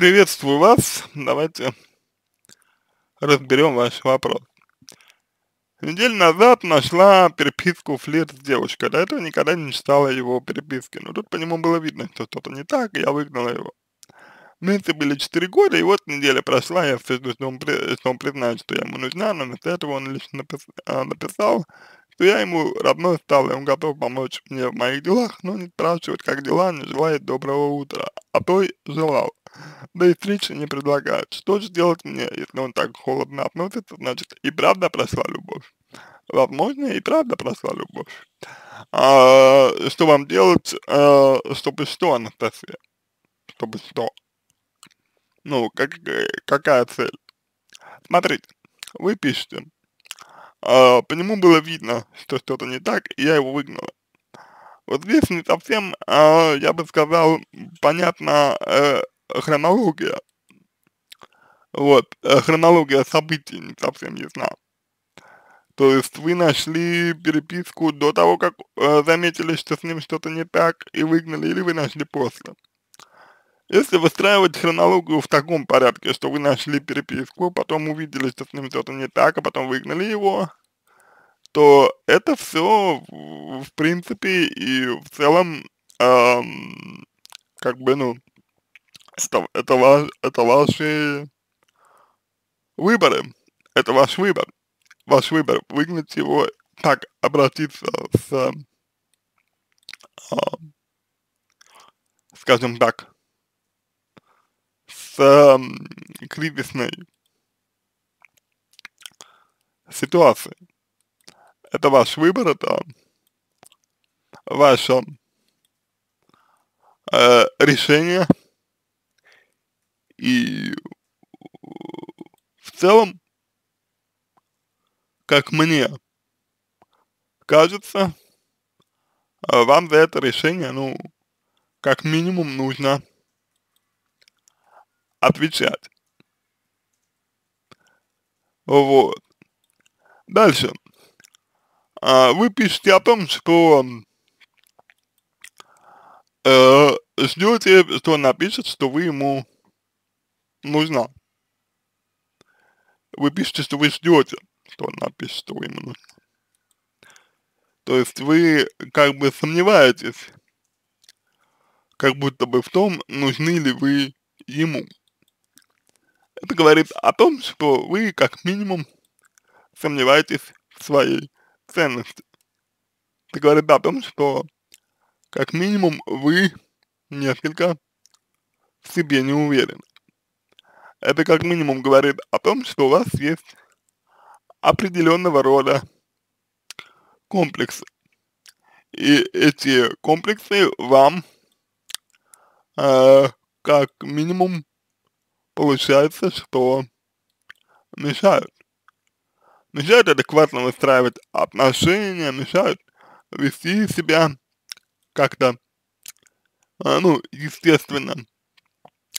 Приветствую вас. Давайте разберем ваш вопрос. Неделю назад нашла переписку флирт с девочкой. До этого никогда не читала его переписки. Но тут по нему было видно, что что-то не так, и я выгнала его. Вместе были 4 года, и вот неделя прошла, я все что он, что он признает, что я ему нужна, но вместо этого он лично напис, а, написал, что я ему родной стал, и он готов помочь мне в моих делах, но не спрашивает, как дела, не желает доброго утра, а то и желал да и встречи не предлагают. Что же делать мне, если он так холодно относится, значит и правда прошла любовь. Возможно, и правда прошла любовь. А, что вам делать, а, чтобы что, Анастасия? Чтобы что? Ну, как, э, какая цель? Смотрите, вы пишете, а, по нему было видно, что что-то не так, и я его выгнала. Вот здесь не совсем, э, я бы сказал, понятно э, хронология, вот, э, хронология событий не совсем ясна. То есть вы нашли переписку до того, как э, заметили, что с ним что-то не так, и выгнали, или вы нашли после. Если выстраивать хронологию в таком порядке, что вы нашли переписку, потом увидели, что с ним что-то не так, а потом выгнали его, то это все в принципе и в целом эм, как бы ну что это, ваш, это ваши выборы, это ваш выбор, ваш выбор, выгнать его, так обратиться с, э, скажем так, с э, кризисной ситуацией. Это ваш выбор, это ваше э, решение, и в целом, как мне кажется, а, вам за это решение, ну, как минимум нужно отвечать. Вот. Дальше. А, вы пишете о том, что э, ждете, что он напишет, что вы ему нужна. Вы пишете, что вы ждете, что она пишет, что именно. То есть вы как бы сомневаетесь, как будто бы в том, нужны ли вы ему. Это говорит о том, что вы как минимум сомневаетесь в своей ценности. Это говорит о том, что как минимум вы несколько в себе не уверены это как минимум говорит о том, что у вас есть определенного рода комплексы. И эти комплексы вам э, как минимум получается, что мешают. Мешают адекватно выстраивать отношения, мешают вести себя как-то, э, ну, естественно.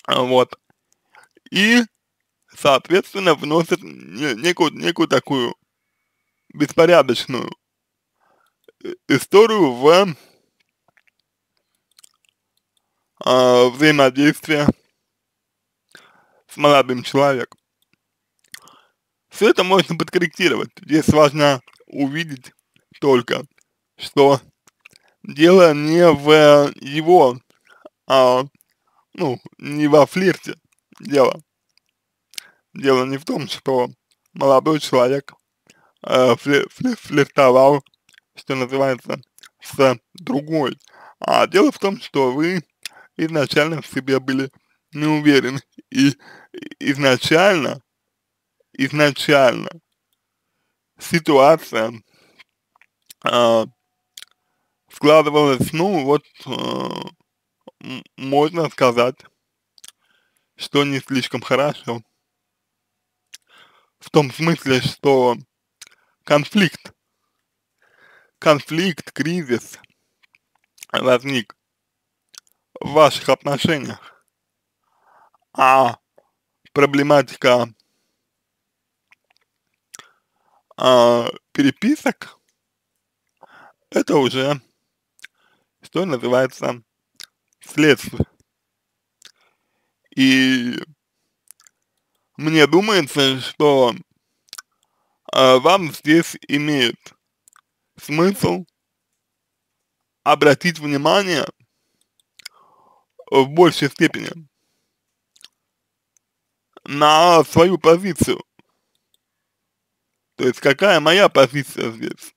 Вот и, соответственно, вносит некую, некую такую беспорядочную э, историю в э, взаимодействие с молодым человеком. Все это можно подкорректировать. Здесь важно увидеть только, что дело не в его, а, ну, не во флирте, дело. Дело не в том, что молодой человек э, фли фли флиртовал, что называется, с другой, а дело в том, что вы изначально в себе были не уверены и изначально, изначально ситуация э, складывалась, ну вот, э, можно сказать, что не слишком хорошо. В том смысле, что конфликт, конфликт, кризис возник в ваших отношениях, а проблематика а, переписок это уже, что называется, следствие. И мне думается, что э, вам здесь имеет смысл обратить внимание в большей степени на свою позицию. То есть какая моя позиция здесь?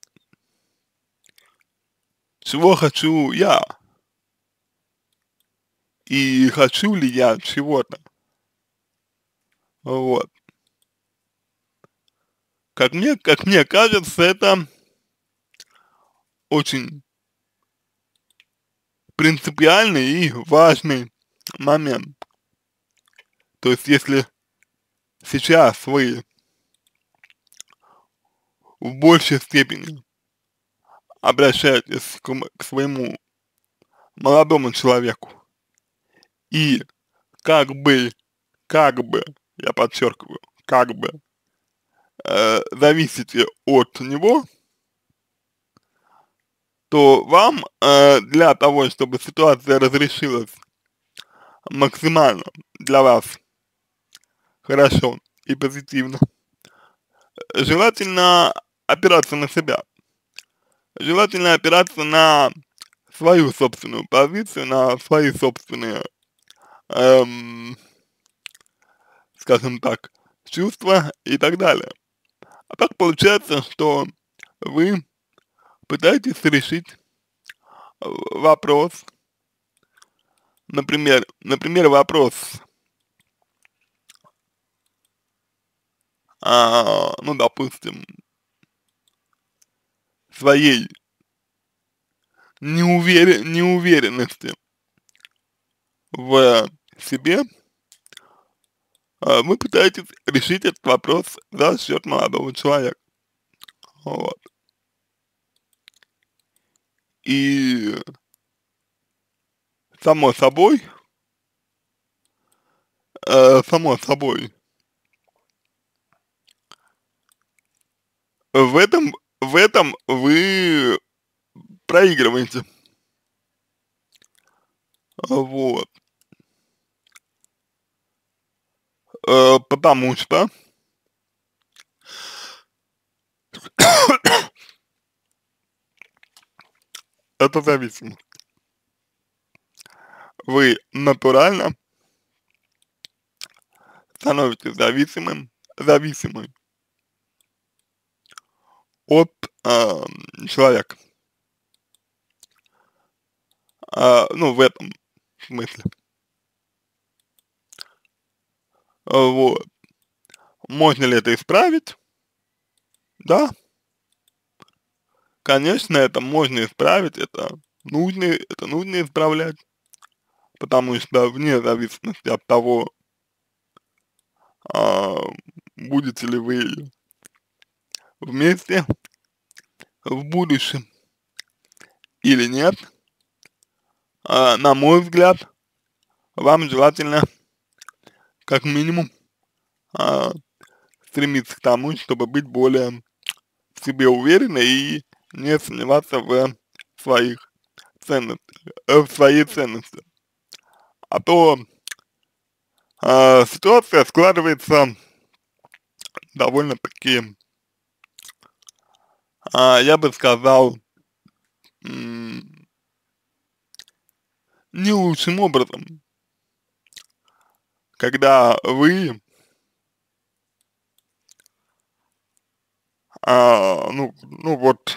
Чего хочу я? и хочу ли я чего-то. Вот. Как мне, как мне кажется, это очень принципиальный и важный момент. То есть, если сейчас вы в большей степени обращаетесь к, к своему молодому человеку, и как бы, как бы, я подчеркиваю, как бы, э, зависите от него, то вам э, для того, чтобы ситуация разрешилась максимально для вас хорошо и позитивно, желательно опираться на себя. Желательно опираться на свою собственную позицию, на свои собственные эм, скажем так, чувства и так далее. А так получается, что вы пытаетесь решить э, вопрос, например, например, вопрос, а, ну, допустим, своей неувер... неуверенности в себе, вы а, пытаетесь решить этот вопрос за счет молодого человека. Вот. И само собой, э, само собой, в этом, в этом вы проигрываете. Вот. э, потому что это зависимость. Вы натурально становитесь зависимым, зависимой от э, человека. Э, ну, в этом смысле. Вот. Можно ли это исправить? Да. Конечно, это можно исправить, это нужно, это нужно исправлять, потому что вне зависимости от того, а, будете ли вы вместе в будущем или нет, а, на мой взгляд, вам желательно как минимум а, стремиться к тому, чтобы быть более в себе уверенной и не сомневаться в своих ценностях, э, в своей ценности. А то а, ситуация складывается довольно-таки, а, я бы сказал, не лучшим образом когда вы а, ну, ну вот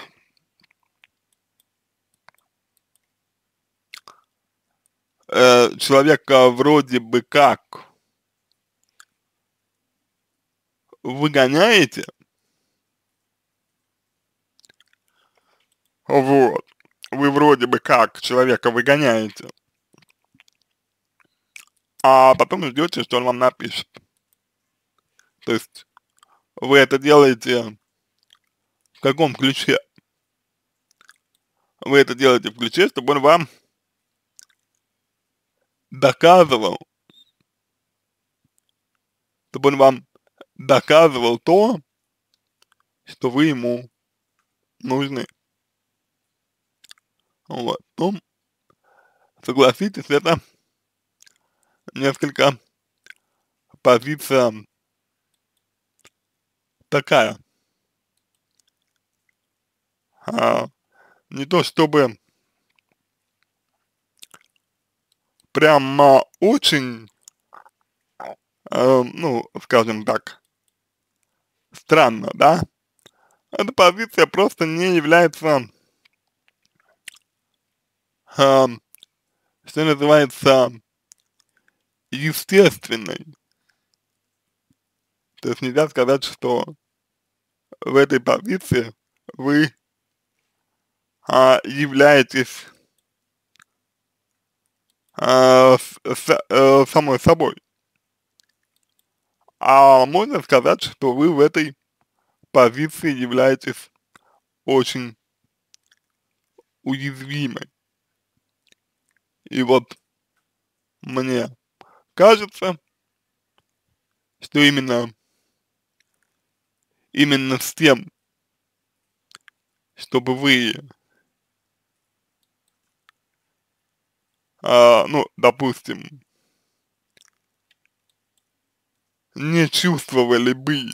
э, человека вроде бы как выгоняете, вот, вы вроде бы как человека выгоняете, а потом ждете, что он вам напишет. То есть вы это делаете в каком ключе? Вы это делаете в ключе, чтобы он вам доказывал, чтобы он вам доказывал то, что вы ему нужны. Вот. Ну, согласитесь, это несколько позиция такая. А, не то чтобы прямо очень, э, ну, скажем так, странно, да? Эта позиция просто не является, э, что называется, естественной. То есть нельзя сказать, что в этой позиции вы а, являетесь а, с, с, а, самой собой. А можно сказать, что вы в этой позиции являетесь очень уязвимой. И вот мне кажется, что именно, именно с тем, чтобы вы, а, ну, допустим, не чувствовали бы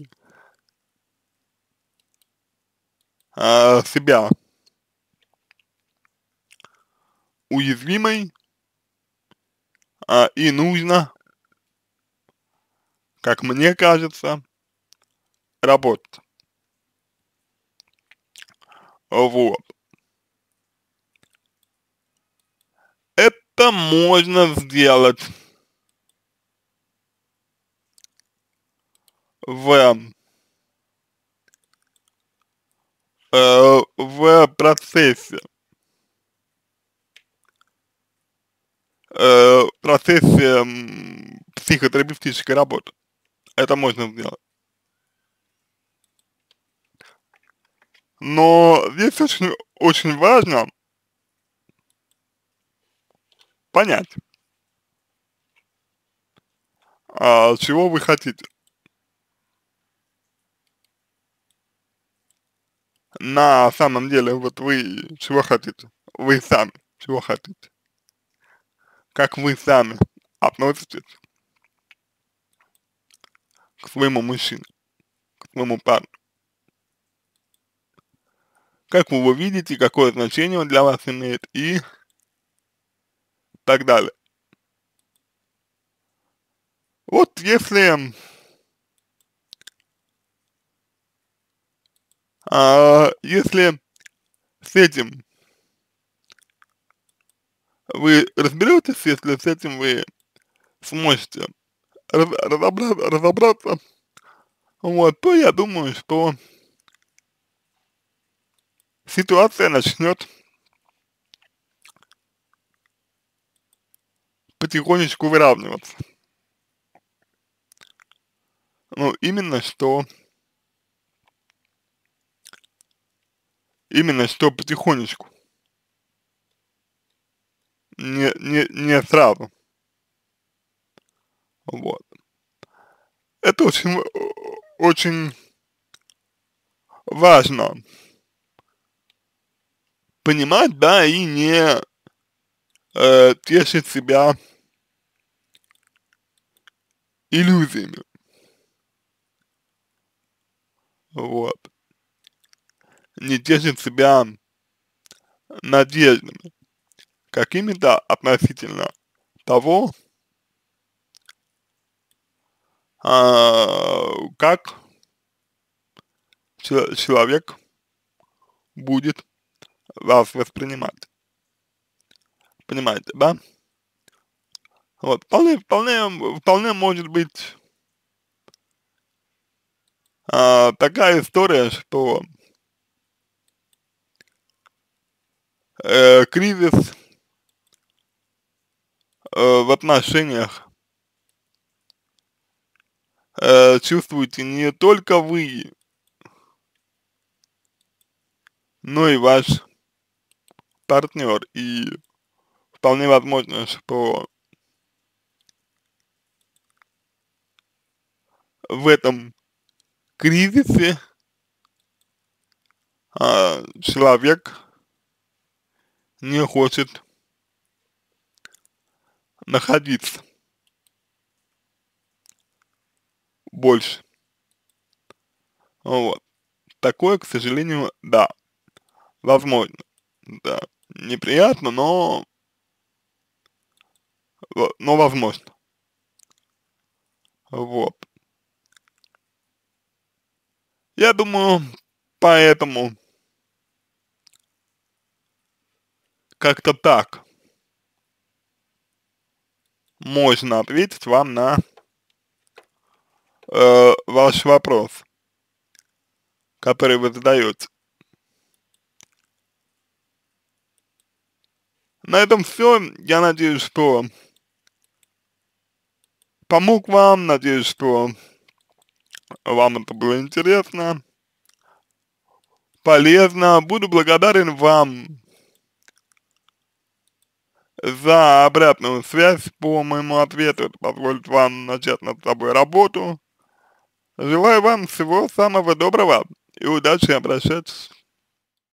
а, себя уязвимой, э, и нужно, как мне кажется, работать. Вот. Это можно сделать в, э, в процессе э, процессе психотерапевтической работы. Это можно сделать. Но здесь очень, очень важно понять, а, чего вы хотите. На самом деле, вот вы чего хотите, вы сами чего хотите как вы сами относитесь к своему мужчине, к своему парню. Как вы его видите, какое значение он для вас имеет и так далее. Вот если а, если с этим вы разберетесь, если с этим вы сможете разобраться, разобраться, вот, то я думаю, что ситуация начнет потихонечку выравниваться. Ну, именно что, именно что потихонечку не, не, не сразу. Вот. Это очень, э, очень важно понимать, да, и не э, тешить себя иллюзиями. Вот. Не тешить себя надеждами какими-то относительно того, а, как человек будет вас воспринимать. Понимаете, да? Вот, вполне, вполне, вполне может быть а, такая история, что э, кризис Э, в отношениях э, чувствуете не только вы, но и ваш партнер. И вполне возможно, что в этом кризисе а, человек не хочет находиться. Больше. Вот. Такое, к сожалению, да, возможно. Да, неприятно, но, но возможно. Вот. Я думаю, поэтому как-то так можно ответить вам на э, ваш вопрос, который вы задаете. На этом все. Я надеюсь, что помог вам. Надеюсь, что вам это было интересно, полезно. Буду благодарен вам за обратную связь по моему ответу. Это позволит вам начать над собой работу. Желаю вам всего самого доброго и удачи. Обращайтесь.